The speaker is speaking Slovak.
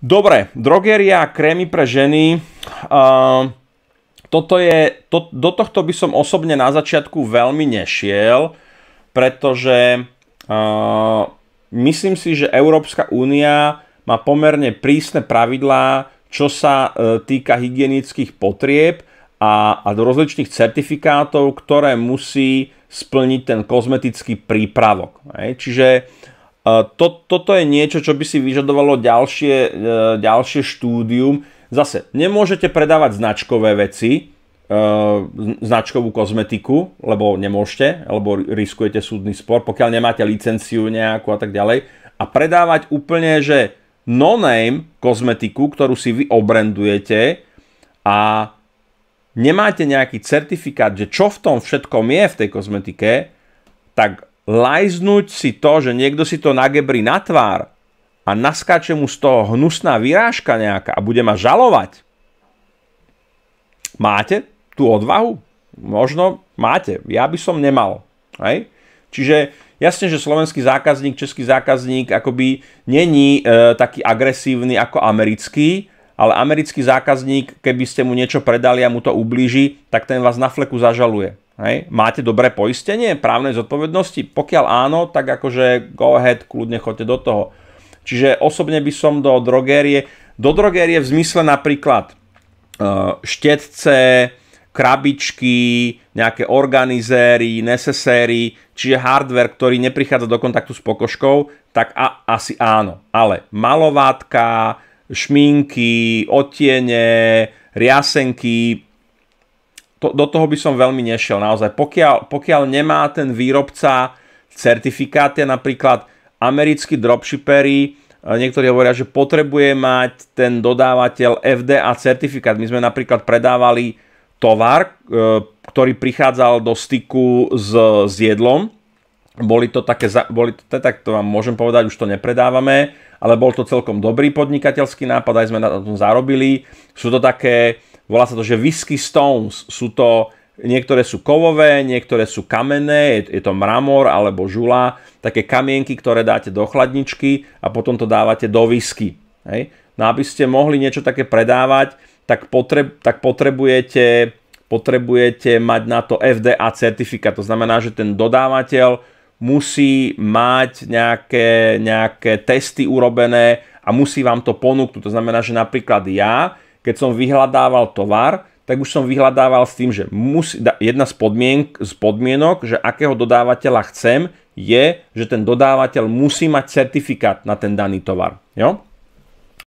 Dobre, drogeria, krémy pre ženy. Uh, toto je, to, do tohto by som osobne na začiatku veľmi nešiel, pretože uh, myslím si, že Európska únia má pomerne prísne pravidlá, čo sa uh, týka hygienických potrieb a, a do rozličných certifikátov, ktoré musí splniť ten kozmetický prípravok. Hej? Čiže to, toto je niečo, čo by si vyžadovalo ďalšie, e, ďalšie štúdium. Zase, nemôžete predávať značkové veci, e, značkovú kozmetiku, lebo nemôžete, alebo riskujete súdny spor, pokiaľ nemáte licenciu nejakú a tak ďalej. A predávať úplne, že no-name kozmetiku, ktorú si vy obrendujete a nemáte nejaký certifikát, že čo v tom všetkom je v tej kozmetike, tak lajznúť si to, že niekto si to nagebrí na tvár a naskáče mu z toho hnusná vyrážka nejaká a bude ma žalovať. Máte tú odvahu? Možno máte. Ja by som nemal. Hej? Čiže jasne, že slovenský zákazník, český zákazník akoby není e, taký agresívny ako americký, ale americký zákazník, keby ste mu niečo predali a mu to ublíži, tak ten vás na fleku zažaluje. Hej. Máte dobré poistenie právnej zodpovednosti? Pokiaľ áno, tak akože go ahead, kľudne choďte do toho. Čiže osobne by som do drogérie, do drogérie v zmysle napríklad e, štetce, krabičky, nejaké organizéry, neseséry, čiže hardware, ktorý neprichádza do kontaktu s pokožkou, tak a, asi áno. Ale malovátka, šminky, otiene, riasenky, to, do toho by som veľmi nešiel. Naozaj, pokiaľ, pokiaľ nemá ten výrobca certifikáty, napríklad americkí dropshippery, eh, niektorí hovoria, že potrebuje mať ten dodávateľ FDA certifikát. My sme napríklad predávali tovar, eh, ktorý prichádzal do styku s, s jedlom. Boli to také, boli to, tak to vám môžem povedať, už to nepredávame, ale bol to celkom dobrý podnikateľský nápad, aj sme na tom zarobili. Sú to také Volá sa to, že whisky stones. Sú to, niektoré sú kovové, niektoré sú kamenné, je, je to mramor alebo žula, také kamienky, ktoré dáte do chladničky a potom to dávate do whisky. Hej? No aby ste mohli niečo také predávať, tak, potreb, tak potrebujete, potrebujete mať na to FDA certifikát. To znamená, že ten dodávateľ musí mať nejaké, nejaké testy urobené a musí vám to ponúknuť. To znamená, že napríklad ja keď som vyhľadával tovar, tak už som vyhľadával s tým, že musí, jedna z, podmien, z podmienok, že akého dodávateľa chcem, je, že ten dodávateľ musí mať certifikát na ten daný tovar. Jo?